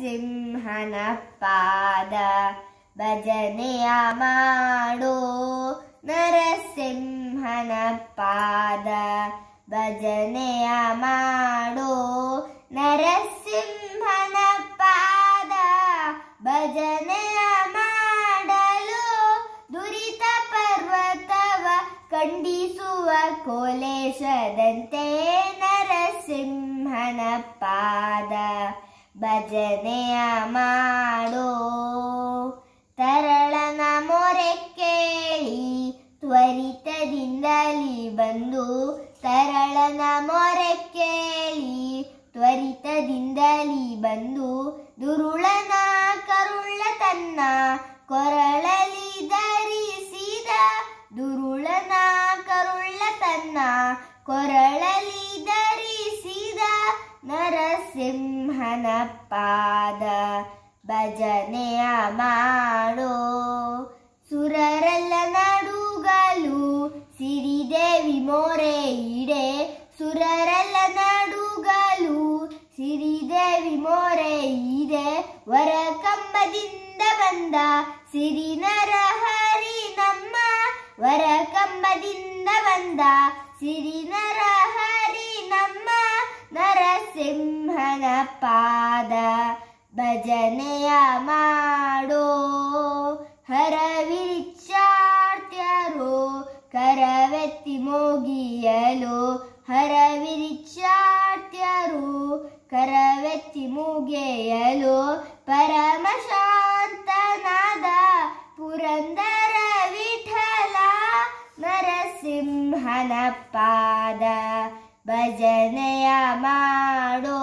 ಸಿಂಹನ ಪಾದ ಭಜನೆಯ ಮಾಡು ನರಸಿಂಹನ ಪಾದ ಭಜನೆಯ ಮಾಡು ನರಸಿಂಹನ ಪಾದ ಭಜನೆಯ ಮಾಡಲು ದುರಿತ ಪರ್ವತವ ಖಂಡಿಸುವ ಕೋಲೇಶದಂತೆ ನರಸಿಂಹನ ಪಾದ ಭಜನೆಯ ಮಾಡೋ ತರಳನ ಮೊರೆ ಕೇಳಿ ತ್ವರಿತದಿಂದಲಿ ಬಂದು ತರಳನ ಮೊರೆ ಕೇಳಿ ತ್ವರಿತದಿಂದಲಿ ಬಂದು ದುರುಳನ ಕರುಳ ತನ್ನ ಕೊರಳಲಿ ಧರಿಸಿದ ದುರುಳನ ಕರುಳ ತನ್ನ ಕೊರಳಲಿ ಧರಿಸಿದ ನರಸಿಂಹ ಜ್ಞಾನ ಪಾದ ಭಜನೆಯ ಮಾಡೋ ಸುರರಲ್ಲ ನಡುಗಲು ಸಿರಿದೇವಿ ಮೋರೆ ಇಡೆ ಸುರರಲ್ಲ ನಡುಗಲು ಸಿರಿದೇವಿ ಮೋರೆ ಇದೆ ವರ ಕಂಬದಿಂದ ಬಂದ ಸಿರಿನರ ಹರಿ ನಮ್ಮ ವರ ಕಂಬದಿಂದ ಬಂದ ಸಿರಿನರ ಹರಿ ಪಾದ ಭಜನೆಯ ಮಾಡೋ ಹರವಿರಿಕ್ಷಾರ್ಥ್ಯರು ಕರವೆತ್ತಿ ಮೋಗಿಯಲು ಹರವಿರಿಕ್ಷಾರ್ಥ್ಯರು ಕರವೆತ್ತಿ ಮುಗಿಯಲು ಪರಮಶಾಂತನಾದ ಪುರಂದರ ವಿಠಲ ನರಸಿಂಹನ ಪಾದ ಭಜನೆಯ ಮಾಡೋ